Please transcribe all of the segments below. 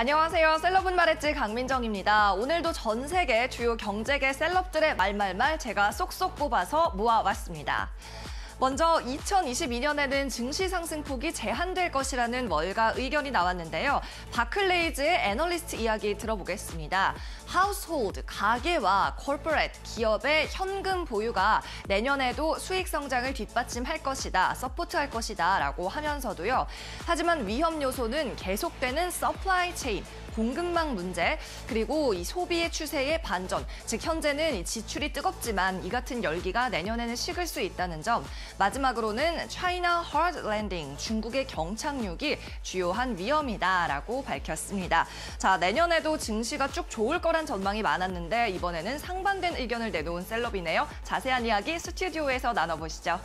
안녕하세요. 셀럽은 말했지 강민정입니다. 오늘도 전 세계 주요 경제계 셀럽들의 말말말 제가 쏙쏙 뽑아서 모아왔습니다. 먼저 2022년에는 증시 상승폭이 제한될 것이라는 월가 의견이 나왔는데요. 바클레이즈의 애널리스트 이야기 들어보겠습니다. 하우스홀드, 가계와 콜퍼레 기업의 현금 보유가 내년에도 수익 성장을 뒷받침할 것이다, 서포트할 것이다 라고 하면서도요. 하지만 위험 요소는 계속되는 서플라이 체인, 공급망 문제, 그리고 이 소비의 추세의 반전, 즉 현재는 지출이 뜨겁지만 이 같은 열기가 내년에는 식을 수 있다는 점, 마지막으로는 차이나 하드 랜딩, 중국의 경착륙이 주요한 위험이다라고 밝혔습니다. 자, 내년에도 증시가 쭉 좋을 거란 전망이 많았는데 이번에는 상반된 의견을 내놓은 셀럽이네요. 자세한 이야기 스튜디오에서 나눠보시죠.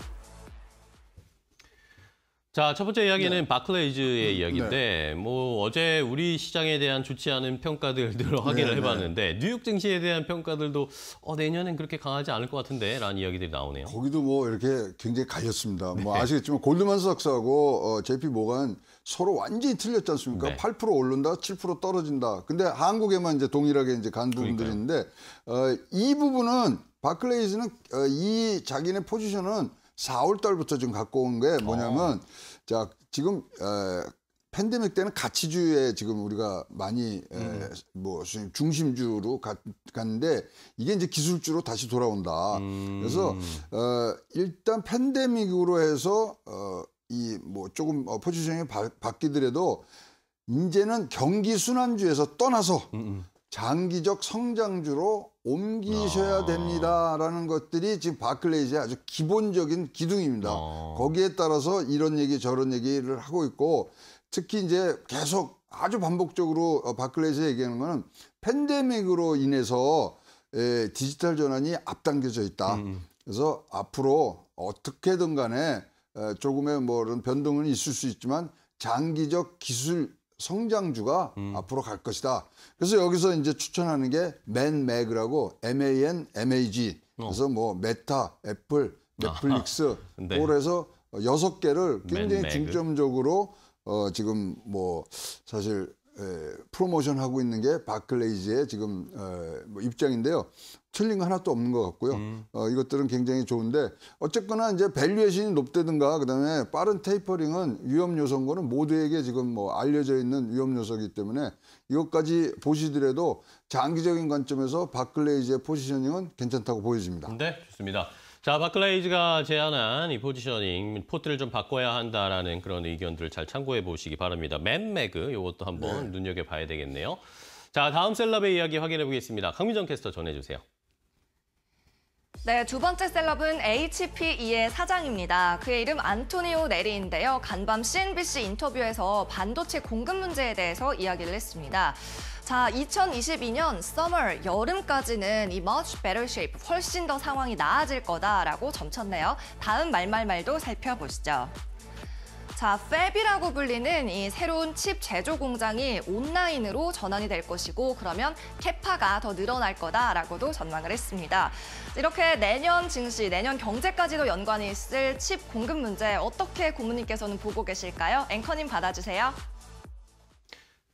자, 첫 번째 이야기는 네. 바클레이즈의 음, 이야기인데, 네. 뭐, 어제 우리 시장에 대한 좋지 않은 평가들을 확인을 네, 네, 해봤는데, 뉴욕 증시에 대한 평가들도, 어, 내년엔 그렇게 강하지 않을 것 같은데, 라는 이야기들이 나오네요. 거기도 뭐, 이렇게 굉장히 갈렸습니다. 뭐, 네. 아시겠지만, 골드만 삭스하고, 어, JP 모간 서로 완전히 틀렸지 않습니까? 네. 8% 오른다, 7% 떨어진다. 근데 한국에만 이제 동일하게 이제 간 부분들이 있는데, 어, 이 부분은, 바클레이즈는 어, 이 자기네 포지션은 4월 달부터 지금 갖고 온 게 뭐냐면 어. 자 지금 에, 팬데믹 때는 가치주의에 지금 우리가 많이 음. 에, 뭐 중심주로 가, 갔는데 이게 이제 기술주로 다시 돌아온다. 음. 그래서 어, 일단 팬데믹으로 해서 어, 이뭐 조금 어, 포지션이 바, 바뀌더라도 이제는 경기 순환주에서 떠나서 음. 음. 장기적 성장주로 옮기셔야 아. 됩니다라는 것들이 지금 바클레이즈의 아주 기본적인 기둥입니다. 아. 거기에 따라서 이런 얘기 저런 얘기를 하고 있고 특히 이제 계속 아주 반복적으로 어, 바클레이즈 얘기하는 거는 팬데믹으로 인해서 에, 디지털 전환이 앞당겨져 있다. 음. 음. 그래서 앞으로 어떻게든 간에 에, 어, 조금의 뭐 변동은 있을 수 있지만 장기적 기술 성장주가 음. 앞으로 갈 것이다. 그래서 여기서 이제 추천하는 게 맨맥이라고 MAN, MAG. 어. 그래서 뭐 메타, 애플, 넷플릭스 아, 네. 올해서 여섯 개를 굉장히 맨맥. 중점적으로 어 지금 뭐 사실 에, 예, 프로모션 하고 있는 게 바클레이즈의 지금 어, 뭐 입장인데요. 틀린 거 하나도 없는 것 같고요. 음. 어, 이것들은 굉장히 좋은데 어쨌거나 이제 밸류에이션이 높다든가 그다음에 빠른 테이퍼링은 위험 요소인 거는 모두에게 지금 뭐 알려져 있는 위험 요소이기 때문에 이것까지 보시더라도 장기적인 관점에서 바클레이즈의 포지셔닝은 괜찮다고 보여집니다. 네, 좋습니다. 자, 바클레이즈가 제안한 이 포지셔닝, 포트를 좀 바꿔야 한다라는 그런 의견들을 잘 참고해 보시기 바랍니다. 맨매그, 이것도 한번 네. 눈여겨봐야 되겠네요. 자, 다음 셀럽의 이야기 확인해 보겠습니다. 강민정 캐스터 전해주세요. 네, 두 번째 셀럽은 HPE의 사장입니다. 그의 이름 안토니오 네리인데요. 간밤 CNBC 인터뷰에서 반도체 공급 문제에 대해서 이야기를 했습니다. 자, 2022년 s u 여름까지는 이 much better shape, 훨씬 더 상황이 나아질 거다라고 점쳤네요. 다음 말말말도 살펴보시죠. 자, 펩이라고 불리는 이 새로운 칩 제조 공장이 온라인으로 전환이 될 것이고 그러면 캐파가 더 늘어날 거다라고도 전망을 했습니다. 이렇게 내년 증시, 내년 경제까지도 연관이 있을 칩 공급 문제 어떻게 고문님께서는 보고 계실까요? 앵커님 받아주세요.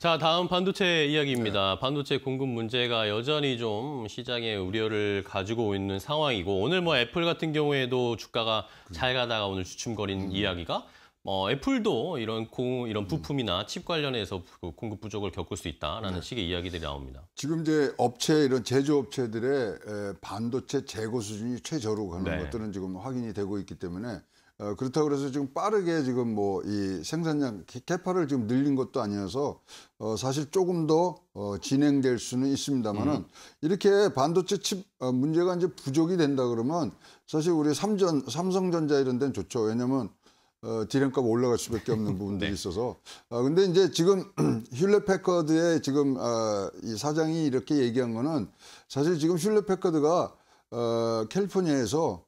자, 다음 반도체 이야기입니다. 네. 반도체 공급 문제가 여전히 좀 시장에 우려를 가지고 있는 상황이고 오늘 뭐 애플 같은 경우에도 주가가 잘 가다가 오늘 주춤거린 음. 이야기가 뭐 애플도 이런 공 이런 부품이나 칩 관련해서 공급 부족을 겪을 수 있다라는 네. 식의 이야기들이 나옵니다. 지금 이제 업체 이런 제조업체들의 반도체 재고 수준이 최저로 가는 네. 것들은 지금 확인이 되고 있기 때문에 어, 그렇다고 해서 지금 빠르게 지금 뭐 이 생산량 캐파를 지금 늘린 것도 아니어서 어, 사실 조금 더 어, 진행될 수는 있습니다만은 음. 이렇게 반도체 칩 어, 문제가 이제 부족이 된다 그러면 사실 우리 삼전 삼성전자 이런 데는 좋죠. 왜냐면 어, 디램값 올라갈 수밖에 없는 네. 부분들이 네. 있어서. 어, 근데 이제 지금 휠레 패커드의 지금 어, 이 사장이 이렇게 얘기한 거는 사실 지금 휠레 패커드가 어, 캘리포니아에서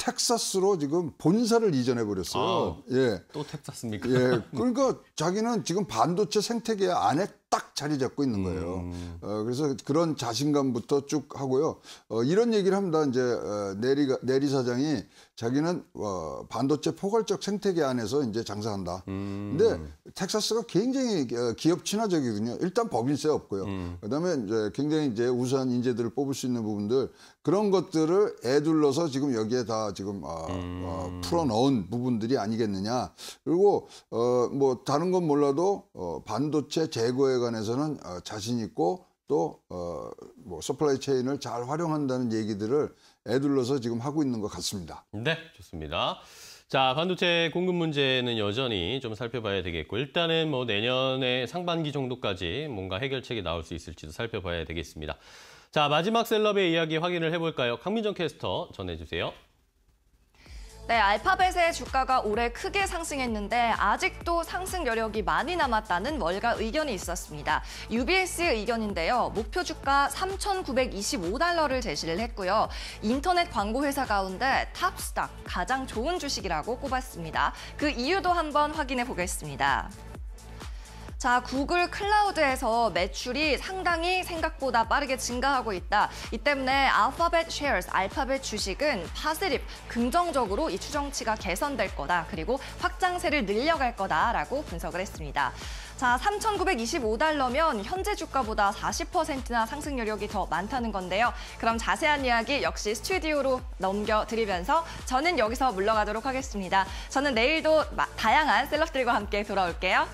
텍사스로 지금 본사를 이전해 버렸어요. 아, 예. 또 텍사스입니까? 예. 그러니까 자기는 지금 반도체 생태계 안에 딱 자리 잡고 있는 거예요. 음. 어, 그래서 그런 자신감부터 쭉 하고요. 어, 이런 얘기를 합니다. 이제 어, 내리 내리 사장이 자기는 어, 반도체 포괄적 생태계 안에서 이제 장사한다. 음. 근데 텍사스가 굉장히 어, 기업 친화적이거든요. 일단 법인세 없고요. 음. 그다음에 이제 굉장히 이제 우수한 인재들을 뽑을 수 있는 부분들 그런 것들을 애둘러서 지금 여기에 다 지금 어, 음. 어, 풀어 넣은 부분들이 아니겠느냐. 그리고 어, 뭐 다른 건 몰라도 어, 반도체 재고에 관해서 대해서는 어, 자신 있고 또어뭐 서플라이 체인을 잘 활용한다는 얘기들을 애둘러서 지금 하고 있는 것 같습니다. 네, 좋습니다. 자, 반도체 공급 문제는 여전히 좀 살펴봐야 되겠고 일단은 뭐 내년에 상반기 정도까지 뭔가 해결책이 나올 수 있을지도 살펴봐야 되겠습니다. 자, 마지막 셀럽의 이야기 확인을 해볼까요? 강민정 캐스터 전해주세요. 네, 알파벳의 주가가 올해 크게 상승했는데 아직도 상승 여력이 많이 남았다는 월가 의견이 있었습니다. UBS의 의견인데요. 목표 주가 3,925달러를 제시를 했고요. 인터넷 광고 회사 가운데 탑스닥 가장 좋은 주식이라고 꼽았습니다. 그 이유도 한번 확인해 보겠습니다. 자, 구글 클라우드에서 매출이 상당히 생각보다 빠르게 증가하고 있다. 이 때문에 알파벳 쉐어스, 알파벳 주식은 파스립, 긍정적으로 이 추정치가 개선될 거다. 그리고 확장세를 늘려갈 거다라고 분석을 했습니다. 자, 3,925달러면 현재 주가보다 40%나 상승 여력이 더 많다는 건데요. 그럼 자세한 이야기 역시 스튜디오로 넘겨드리면서 저는 여기서 물러가도록 하겠습니다. 저는 내일도 다양한 셀럽들과 함께 돌아올게요.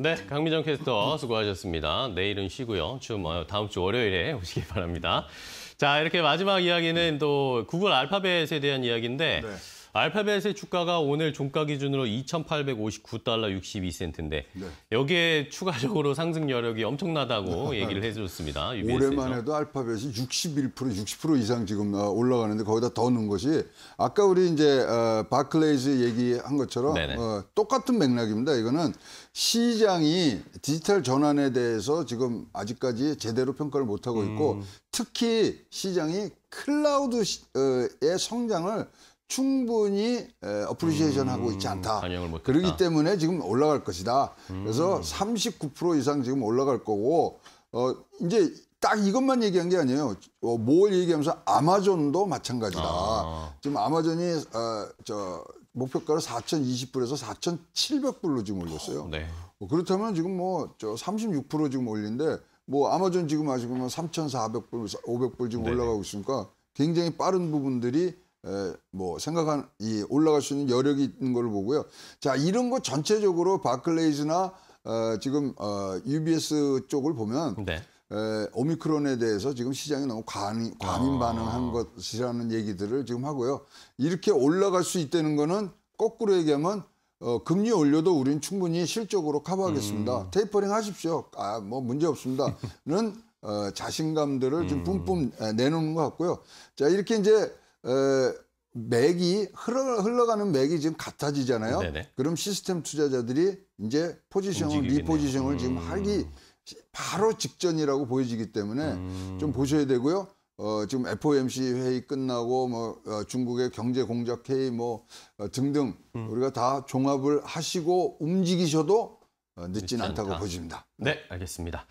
네, 강민정 캐스터 수고하셨습니다. 내일은 쉬고요. 주뭐 다음 주 월요일에 오시기 바랍니다. 자, 이렇게 마지막 이야기는 또 구글 알파벳에 대한 이야기인데 네. 알파벳의 주가가 오늘 종가 기준으로 2,859달러 62센트인데 네. 여기에 추가적으로 상승 여력이 엄청나다고 네. 얘기를 해줬습니다. u b s 에 올해만 해도 알파벳이 61% 60% 이상 지금 어, 올라가는데 거기다 더 넣은 것이 아까 우리 이제 어, 바클레이즈 얘기한 것처럼 어, 똑같은 맥락입니다. 이거는 시장이 디지털 전환에 대해서 지금 아직까지 제대로 평가를 못하고 있고 음. 특히 시장이 클라우드의 성장을 충분히 어플리시에이션 음, 하고 있지 않다. 그러기 때문에 지금 올라갈 것이다. 그래서 39% 이상 지금 올라갈 거고 어 이제 딱 이것만 얘기한 게 아니에요. 어, 뭘 얘기하면서 아마존도 마찬가지다. 아. 지금 아마존이 어, 저목표가로 4,020불에서 4,700불로 지금 올렸어요. 어, 네. 뭐 그렇다면 지금 뭐저36% 지금 올린데 뭐 아마존 지금 아시고 3,400불, 500불 지금 네 올라가고 있으니까 굉장히 빠른 부분들이 뭐 생각한 이 올라갈 수 있는 여력이 있는 걸 보고요. 자 이런 거 전체적으로 바클레이즈나 어, 지금 어, UBS 쪽을 보면 네. 에, 오미크론에 대해서 지금 시장이 너무 과민, 과민 아. 반응한 아... 것이라는 얘기들을 지금 하고요. 이렇게 올라갈 수 있다는 거는 거꾸로 얘기하면 어, 금리 올려도 우리는 충분히 실적으로 커버하겠습니다. 음... 테이퍼링 하십시오. 아, 뭐 문제 없습니다. 는 어, 자신감들을 좀 음. 뿜뿜 내놓는 것 같고요. 자, 이렇게 이제 맥이 흘러, 흘러가는 맥이 지금 같아지잖아요. 네네. 그럼 시스템 투자자들이 이제 포지션을 리포지션을 음. 지금 하기 바로 직전이라고 보여지기 때문에 음. 좀 보셔야 되고요. 어, 지금 FOMC 회의 끝나고 뭐 어, 중국의 경제 공작 회의 뭐 어, 등등 음. 우리가 다 종합을 하시고 움직이셔도 어, 늦진, 늦지 않다고 보여집니다. 네, 알겠습니다.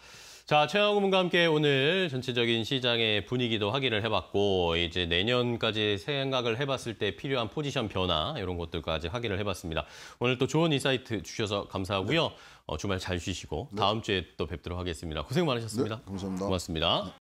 자, 최영우 문과 함께 오늘 전체적인 시장의 분위기도 확인을 해봤고 이제 내년까지 생각을 해봤을 때 필요한 포지션 변화 이런 것들까지 확인을 해봤습니다. 오늘 또 좋은 인사이트 주셔서 감사하고요. 네. 어, 주말 잘 쉬시고 네. 다음 주에 또 뵙도록 하겠습니다. 고생 많으셨습니다. 네, 감사합니다. 고맙습니다.